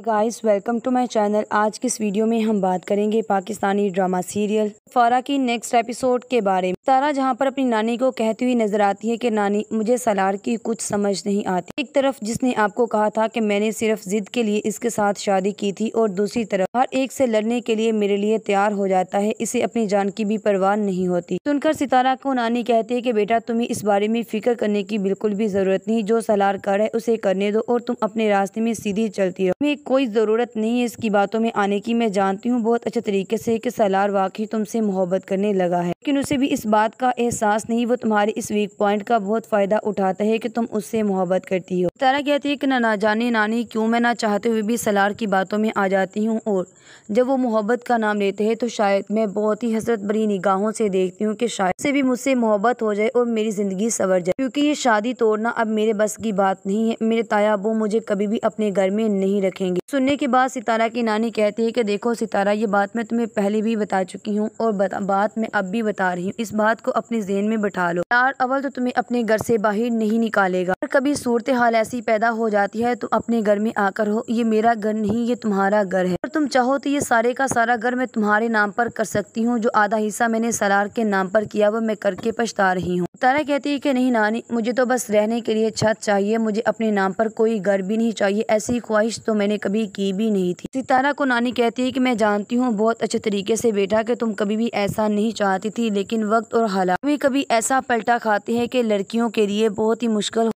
guys welcome to my channel आज की इस वीडियो में हम बात करेंगे पाकिस्तानी ड्रामा सीरियल फारा की नेक्स्ट एपिसोड के बारे में तारा जहां पर अपनी नानी को कहती हुई नजर आती है कि नानी मुझे सलार की कुछ समझ नहीं आती एक तरफ जिसने आपको कहा था कि मैंने सिर्फ जिद के लिए इसके साथ शादी की थी और दूसरी तरफ हर एक से लड़ने के लिए मेरे लिए तैयार हो जाता है इसे अपनी जान की भी परवाह नहीं होती सुनकर सितारा को नानी कहती है की बेटा तुम्हें इस बारे में फिक्र करने की बिल्कुल भी जरूरत नहीं जो सलार कर है उसे करने दो और तुम अपने रास्ते में सीधी चलती रहो कोई ज़रूरत नहीं है इसकी बातों में आने की मैं जानती हूँ बहुत अच्छे तरीके से कि सलार वाकई तुमसे मोहब्बत करने लगा है लेकिन उसे भी इस बात का एहसास नहीं वो तुम्हारे इस वीक पॉइंट का बहुत फ़ायदा उठाता है कि तुम उससे मोहब्बत करती हो तारा कहती है कि ना ना जाने नानी क्यों मैं ना चाहते हुए भी सलार की बातों में आ जाती हूँ और जब वो मोहब्बत का नाम लेते हैं तो शायद मैं बहुत ही हसरत भरी निगाहों से देखती हूँ कि शायद से भी मुझसे मोहब्बत हो जाए और मेरी ज़िंदगी सवर जाए क्योंकि ये शादी तोड़ना अब मेरे बस की बात नहीं है मेरे ताया वो मुझे कभी भी अपने घर में नहीं रखेंगे करेंगे सुनने के बाद सितारा की नानी कहती है कि देखो सितारा ये बात मैं तुम्हें पहले भी बता चुकी हूँ और बात मैं अब भी बता रही हूँ इस बात को अपने जेन में बैठा लो यार अवल तो तुम्हें अपने घर से बाहर नहीं निकालेगा और कभी सूरत हाल ऐसी पैदा हो जाती है तो अपने घर में आकर हो ये मेरा घर नहीं ये तुम्हारा घर है और तुम चाहो तो ये सारे का सारा घर मैं तुम्हारे नाम पर कर सकती हूँ जो आधा हिस्सा मैंने सरार के नाम पर किया वो मैं करके पछता रही हूँ तारा कहती है कि नहीं नानी मुझे तो बस रहने के लिए छत चाहिए मुझे अपने नाम पर कोई घर भी नहीं चाहिए ऐसी ख्वाहिश तो मैंने कभी की भी नहीं थी सितारा को नानी कहती है कि मैं जानती हूँ बहुत अच्छे तरीके से बेटा कि तुम कभी भी ऐसा नहीं चाहती थी लेकिन वक्त और हालात कभी कभी ऐसा पलटा खाते है कि लड़कियों के लिए बहुत ही मुश्किल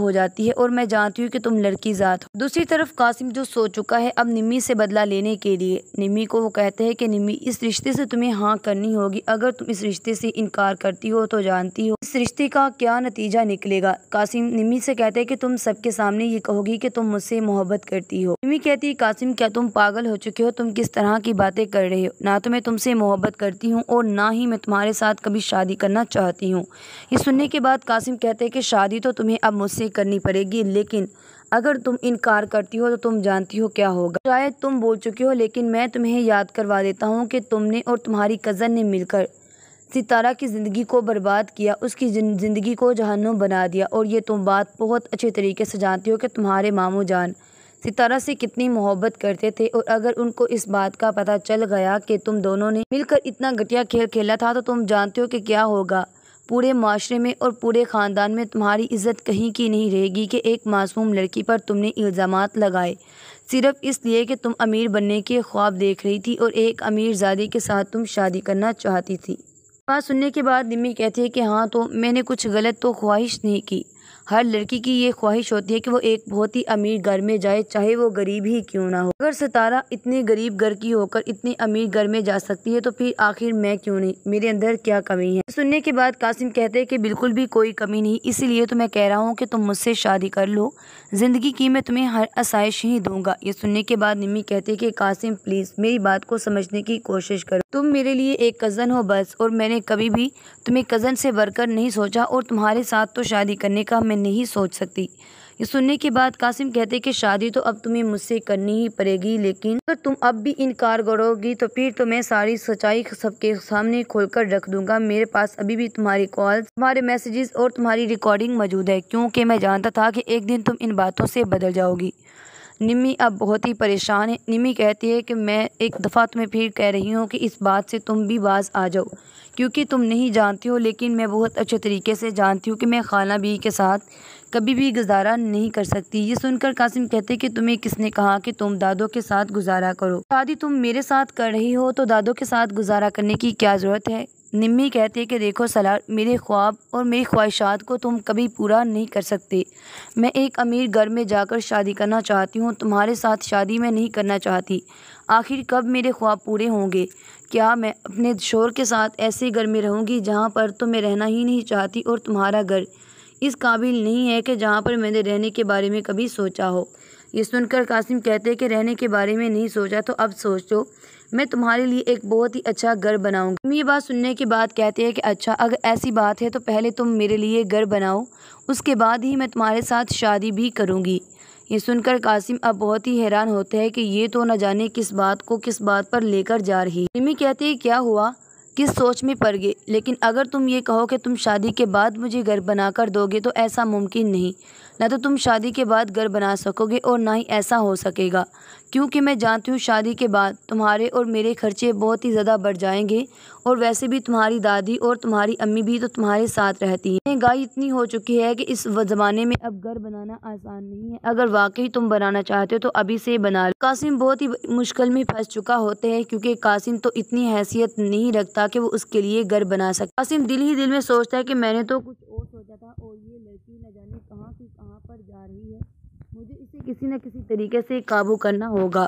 हो जाती है और मैं जानती हूँ कि तुम लड़की ज़ात हो दूसरी तरफ कासिम जो सो चुका है अब निमी से बदला लेने के लिए निम्मी को वो कहते हैं कि निमी इस रिश्ते से तुम्हें हाँ करनी होगी अगर तुम इस रिश्ते से इनकार करती हो तो जानती हो इस रिश्ते का क्या नतीजा निकलेगा कासिम निम्मी से कहते हैं कि तुम सबके सामने ये कहोगी की तुम मुझसे मोहब्बत करती हो निमी कहती है कासिम क्या तुम पागल हो चुके हो तुम किस तरह की बातें कर रहे हो ना तो मैं तुमसे मोहब्बत करती हूँ और ना ही मैं तुम्हारे साथ कभी शादी करना चाहती हूँ ये सुनने के बाद कासिम कहते हैं कि शादी तो तुम्हें अब मुझसे करनी पड़ेगी लेकिन अगर तुम इनकार करती हो तो तुम जानती हो क्या होगा शायद तुम बोल चुकी हो लेकिन मैं तुम्हें याद करवा देता हूँ कि तुमने और तुम्हारी कज़न ने मिलकर सितारा की ज़िंदगी को बर्बाद किया उसकी ज़िंदगी को जहन्नुम बना दिया और ये तुम बात बहुत अच्छे तरीके से जानती हो कि तुम्हारे मामू जान सितारा से कितनी मोहब्बत करते थे और अगर उनको इस बात का पता चल गया कि तुम दोनों ने मिलकर इतना घटिया खेल खेला था तो तुम जानते हो कि क्या होगा पूरे माशरे में और पूरे ख़ानदान में तुम्हारी इज्जत कहीं की नहीं रहेगी कि एक मासूम लड़की पर तुमने इल्ज़ाम लगाए सिर्फ इसलिए कि तुम अमीर बनने के ख्वाब देख रही थी और एक अमीर जादी के साथ तुम शादी करना चाहती थी बात सुनने के बाद निम्मी कहती है कि हाँ तो मैंने कुछ गलत तो ख्वाहिश नहीं की हर लड़की की ये ख्वाहिश होती है कि वो एक बहुत ही अमीर घर में जाए चाहे वो गरीब ही क्यों ना हो अगर सितारा इतने गरीब घर की होकर इतने अमीर घर में जा सकती है तो फिर आखिर मैं क्यों नहीं मेरे अंदर क्या कमी है सुनने के बाद कासिम कहते हैं कि बिल्कुल भी कोई कमी नहीं इसीलिए तो मैं कह रहा हूँ कि तुम मुझसे शादी कर लो ज़िंदगी की मैं तुम्हें हर आसाइश ही दूंगा ये सुनने के बाद निम्मी कहते कि कासिम प्लीज़ मेरी बात को समझने की कोशिश करो तुम मेरे लिए एक कज़न हो बस और मैंने कभी भी तुम्हें कज़न से बढ़कर नहीं सोचा और तुम्हारे साथ तो शादी करने का मैं नहीं सोच सकती ये सुनने के बाद कासिम कहते कि शादी तो अब तुम्हें मुझसे करनी ही पड़ेगी लेकिन अगर तुम अब भी इनकार करोगी तो फिर तो मैं सारी सच्चाई सबके सामने खोलकर रख दूंगा मेरे पास अभी भी तुम्हारी कॉल तुम्हारे मैसेजेस और तुम्हारी रिकॉर्डिंग मौजूद है क्योंकि मैं जानता था कि एक दिन तुम इन बातों से बदल जाओगी निमी अब बहुत ही परेशान है निमी कहती है कि मैं एक दफ़ा तुम्हें फिर कह रही हूँ कि इस बात से तुम भी बाज आ जाओ क्योंकि तुम नहीं जानती हो लेकिन मैं बहुत अच्छे तरीके से जानती हूँ कि मैं खाना बी के साथ कभी भी गुजारा नहीं कर सकती ये सुनकर कासिम कहते कि तुम्हें किसने कहा कि तुम दादों के साथ गुजारा करो दादी तुम मेरे साथ कर रही हो तो दादों के साथ गुजारा करने की क्या ज़रूरत है निम्मी कहती है कि देखो सलार मेरे ख्वाब और मेरी ख्वाहिशात को तुम कभी पूरा नहीं कर सकते मैं एक अमीर घर में जाकर शादी करना चाहती हूँ तुम्हारे साथ शादी मैं नहीं करना चाहती आखिर कब मेरे ख्वाब पूरे होंगे क्या मैं अपने शोर के साथ ऐसे घर में रहूँगी जहाँ पर तो मैं रहना ही नहीं चाहती और तुम्हारा घर इस काबिल नहीं है कि जहाँ पर मैंने रहने के बारे में कभी सोचा हो ये सुनकर कासिम कहते कि रहने के बारे में नहीं सोचा तो अब सोच लो मैं तुम्हारे लिए एक बहुत ही अच्छा घर बनाऊंगा तुम ये बात सुनने के बाद कहते हैं कि अच्छा अगर ऐसी बात है तो पहले तुम मेरे लिए घर बनाओ उसके बाद ही मैं तुम्हारे साथ शादी भी करूँगी ये सुनकर कासिम अब बहुत ही हैरान होते हैं कि ये तो न जाने किस बात को किस बात पर लेकर जा रही मम्मी कहती है क्या हुआ किस सोच में पड़ गए लेकिन अगर तुम ये कहो कि तुम शादी के बाद मुझे घर बनाकर दोगे तो ऐसा मुमकिन नहीं ना तो तुम शादी के बाद घर बना सकोगे और ना ही ऐसा हो सकेगा क्योंकि मैं जानती हूँ शादी के बाद तुम्हारे और मेरे खर्चे बहुत ही ज़्यादा बढ़ जाएंगे और वैसे भी तुम्हारी दादी और तुम्हारी अम्मी भी तो तुम्हारे साथ रहती हैं गाय इतनी हो चुकी है कि इस ज़माने में अब घर बनाना आसान नहीं है अगर वाकई तुम बनाना चाहते हो तो अभी से बना लो कासिम बहुत ही मुश्किल में फंस चुका होते हैं क्योंकि कासिम तो इतनी हैसियत नहीं रखता कि वो उसके लिए घर बना सके कासिम दिल ही दिल में सोचता है कि मैंने तो कुछ और सोचा था और ये रही है मुझे इसे किसी न किसी तरीके से काबू करना होगा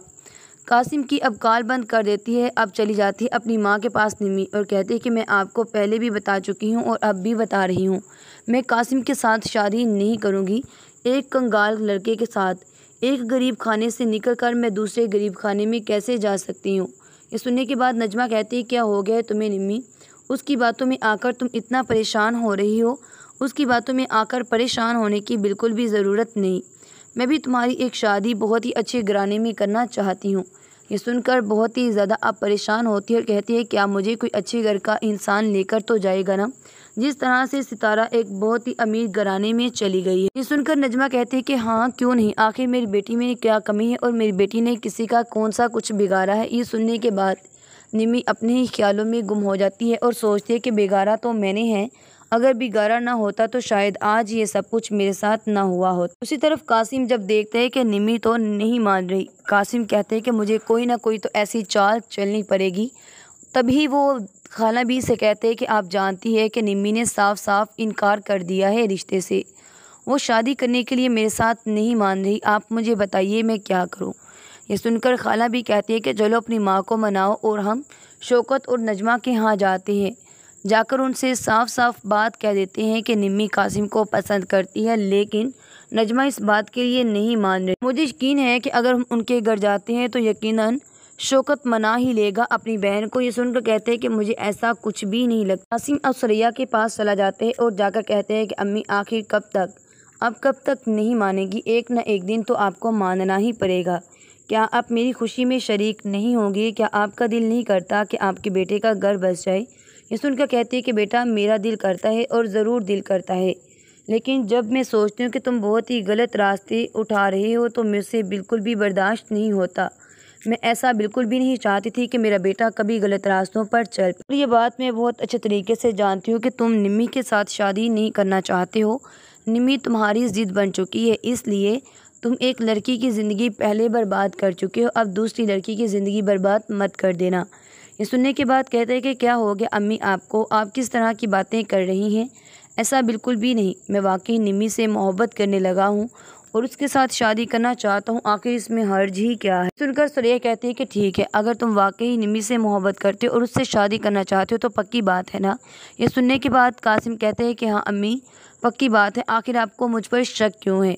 कासिम की अब कॉल बंद कर देती है अब चली जाती है अपनी माँ के पास निमी और कहती है कि मैं आपको पहले भी बता चुकी हूँ और अब भी बता रही हूँ मैं कासिम के साथ शादी नहीं करूँगी एक कंगाल लड़के के साथ एक गरीब खाने से निकल कर मैं दूसरे गरीब खाने में कैसे जा सकती हूँ ये सुनने के बाद नजमा कहती है क्या हो गया है तुम्हें निम्मी उसकी बातों में आकर तुम इतना परेशान हो रही हो उसकी बातों में आकर परेशान होने की बिल्कुल भी ज़रूरत नहीं मैं भी तुम्हारी एक शादी बहुत ही अच्छे घराने में करना चाहती हूँ ये सुनकर बहुत ही ज़्यादा आप परेशान होती है और कहती है क्या मुझे कोई अच्छे घर का इंसान लेकर तो जाएगा ना जिस तरह से सितारा एक बहुत ही अमीर घराने में चली गई है ये सुनकर नजमा कहती है कि हाँ क्यों नहीं आखिर मेरी बेटी में क्या कमी है और मेरी बेटी ने किसी का कौन सा कुछ बिगाड़ा है ये सुनने के बाद निमी अपने ही ख्यालों में गुम हो जाती है और सोचती है कि बिगाड़ा तो मैंने है अगर बिगाड़ा ना होता तो शायद आज ये सब कुछ मेरे साथ ना हुआ होता उसी तरफ कासिम जब देखते हैं कि निमी तो नहीं मान रही कासिम कहते हैं कि मुझे कोई ना कोई तो ऐसी चाल चलनी पड़ेगी तभी वो खाला भी से कहते हैं कि आप जानती है कि निम्मी ने साफ साफ इनकार कर दिया है रिश्ते से वो शादी करने के लिए मेरे साथ नहीं मान रही आप मुझे बताइए मैं क्या करूँ ये सुनकर खाला भी कहती है कि चलो अपनी माँ को मनाओ और हम शौकत और नजमा के यहाँ जाते हैं जाकर उनसे साफ साफ बात कह देते हैं कि निम्मी कासिम को पसंद करती है लेकिन नजमा इस बात के लिए नहीं मान रही मुझे यकीन है कि अगर हम उनके घर जाते हैं तो यकीनन शोकत मना ही लेगा अपनी बहन को ये सुनकर कहते हैं कि मुझे ऐसा कुछ भी नहीं लगता कासिम अब सरैया के पास चला जाते हैं और जाकर कहते हैं कि अम्मी आखिर कब तक अब कब तक नहीं मानेगी एक न एक दिन तो आपको मानना ही पड़ेगा क्या आप मेरी खुशी में शरीक नहीं होंगे क्या आपका दिल नहीं करता कि आपके बेटे का घर बस जाए ये सुनकर कहती है कि बेटा मेरा दिल करता है और ज़रूर दिल करता है लेकिन जब मैं सोचती हूँ कि तुम बहुत ही गलत रास्ते उठा रहे हो तो मुझसे बिल्कुल भी बर्दाश्त नहीं होता मैं ऐसा बिल्कुल भी नहीं चाहती थी कि मेरा बेटा कभी गलत रास्तों पर चल और ये बात मैं बहुत अच्छे तरीके से जानती हूँ कि तुम निम्मी के साथ शादी नहीं करना चाहते हो निम्मी तुम्हारी ज़िद बन चुकी है इसलिए तुम एक लड़की की ज़िंदगी पहले बर्बाद कर चुके हो अब दूसरी लड़की की ज़िंदगी बर्बाद मत कर देना ये सुनने के बाद कहते हैं कि क्या हो गया अम्मी आपको आप किस तरह की बातें कर रही हैं ऐसा बिल्कुल भी नहीं मैं वाकई निमी से मोहब्बत करने लगा हूँ और उसके साथ शादी करना चाहता हूँ आखिर इसमें हर्ज ही क्या है सुनकर सुरैया कहती है कि ठीक है अगर तुम वाकई निमी से मोहब्बत करते हो और उससे शादी करना चाहते हो तो पक्की बात है ना ये सुनने के बाद कासिम कहते हैं कि हाँ अम्मी पक्की बात है आखिर आपको मुझ पर शक क्यों है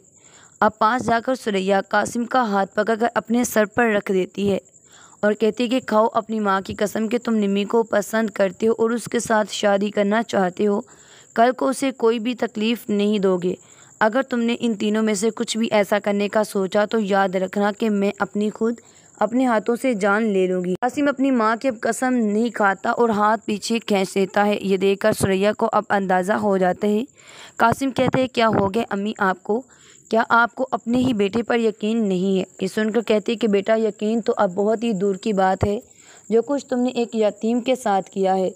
अब पास जाकर सुरैया कासिम का हाथ कर अपने सर पर रख देती है और कहती है कि खाओ अपनी माँ की कसम कि तुम निम्मी को पसंद करते हो और उसके साथ शादी करना चाहते हो कल को उसे कोई भी तकलीफ़ नहीं दोगे अगर तुमने इन तीनों में से कुछ भी ऐसा करने का सोचा तो याद रखना कि मैं अपनी खुद अपने हाथों से जान ले लूँगी असीम अपनी माँ की अब कसम नहीं खाता और हाथ पीछे खींच लेता है ये देखकर सुरैया को अब अंदाज़ा हो जाता है कासिम कहते हैं क्या हो गया अम्मी आपको क्या आपको अपने ही बेटे पर यकीन नहीं है ये सुनकर कहती कि बेटा यकीन तो अब बहुत ही दूर की बात है जो कुछ तुमने एक यतीम के साथ किया है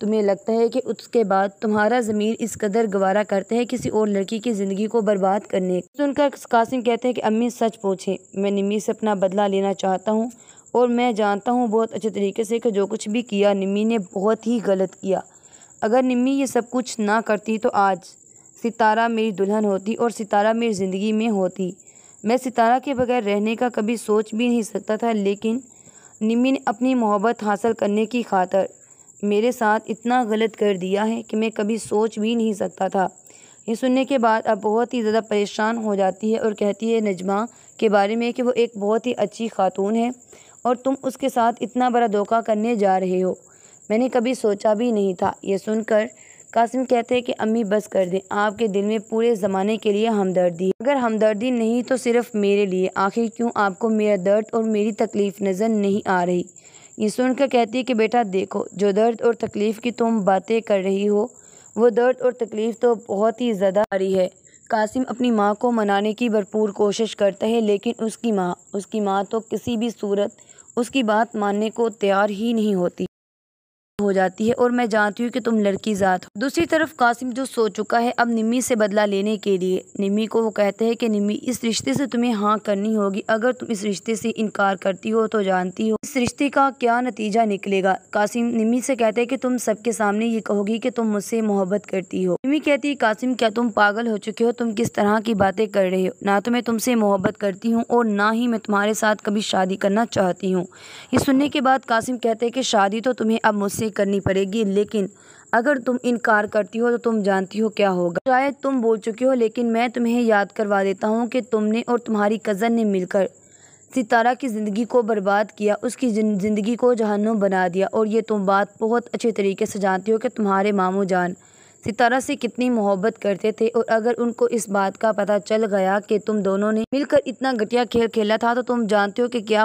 तुम्हें लगता है कि उसके बाद तुम्हारा ज़मीर इस कदर गवारा करते हैं किसी और लड़की की ज़िंदगी को बर्बाद करने सुनकर कासिम कहते हैं कि अम्मी सच पूछें मैं निम्मी से अपना बदला लेना चाहता हूँ और मैं जानता हूँ बहुत अच्छे तरीके से कि जो कुछ भी किया निम्मी ने बहुत ही गलत किया अगर निम्मी ये सब कुछ ना करती तो आज सितारा मेरी दुल्हन होती और सितारा मेरी ज़िंदगी में होती मैं सितारा के बगैर रहने का कभी सोच भी नहीं सकता था लेकिन निमी ने अपनी मोहब्बत हासिल करने की खातर मेरे साथ इतना गलत कर दिया है कि मैं कभी सोच भी नहीं सकता था ये सुनने के बाद अब बहुत ही ज़्यादा परेशान हो जाती है और कहती है नजमा के बारे में कि वो एक बहुत ही अच्छी खातून है और तुम उसके साथ इतना बड़ा धोखा करने जा रहे हो मैंने कभी सोचा भी नहीं था यह सुनकर कासिम कहते हैं कि अम्मी बस कर दें आपके दिल में पूरे ज़माने के लिए हमदर्दी अगर हमदर्दी नहीं तो सिर्फ मेरे लिए आखिर क्यों आपको मेरा दर्द और मेरी तकलीफ़ नज़र नहीं आ रही ये सुनकर कहती है कि बेटा देखो जो दर्द और तकलीफ़ की तुम बातें कर रही हो वो दर्द और तकलीफ़ तो बहुत ही ज़्यादा आ रही है कासिम अपनी माँ को मनाने की भरपूर कोशिश करता है लेकिन उसकी माँ उसकी माँ तो किसी भी सूरत उसकी बात मानने को तैयार ही नहीं होती हो जाती है और मैं जानती हूँ कि तुम लड़की ज़ात हो दूसरी तरफ कासिम जो सो चुका है अब निमी से बदला लेने के लिए निमी को वो कहते हैं कि निमी इस रिश्ते से तुम्हें हाँ करनी होगी अगर तुम इस रिश्ते से इनकार करती हो तो जानती हो इस रिश्ते का क्या नतीजा निकलेगा कासिम निमी से कहते हैं कि तुम सबके सामने ये कहोगी कि तुम मुझसे मोहब्बत करती हो निमी कहती है कासिम क्या तुम पागल हो चुके हो तुम किस तरह की बातें कर रहे हो ना तो मैं तुमसे मोहब्बत करती हूँ और ना ही मैं तुम्हारे साथ कभी शादी करना चाहती हूँ ये सुनने के बाद कासिम कहते हैं कि शादी तो तुम्हें अब मुझसे करनी पड़ेगी लेकिन अगर तुम इनकार करती हो तो तुम जानती हो क्या होगा शायद तुम बोल चुकी हो लेकिन मैं तुम्हें याद करवा देता हूँ कि तुमने और तुम्हारी कज़न ने मिलकर सितारा की ज़िंदगी को बर्बाद किया उसकी ज़िंदगी को जहन्नुम बना दिया और ये तुम बात बहुत अच्छे तरीके से जानती हो कि तुम्हारे मामू जान सितारा से कितनी मोहब्बत करते थे और अगर उनको इस बात का पता चल गया कि तुम दोनों ने मिलकर इतना घटिया खेल खेला था तो तुम जानते हो कि क्या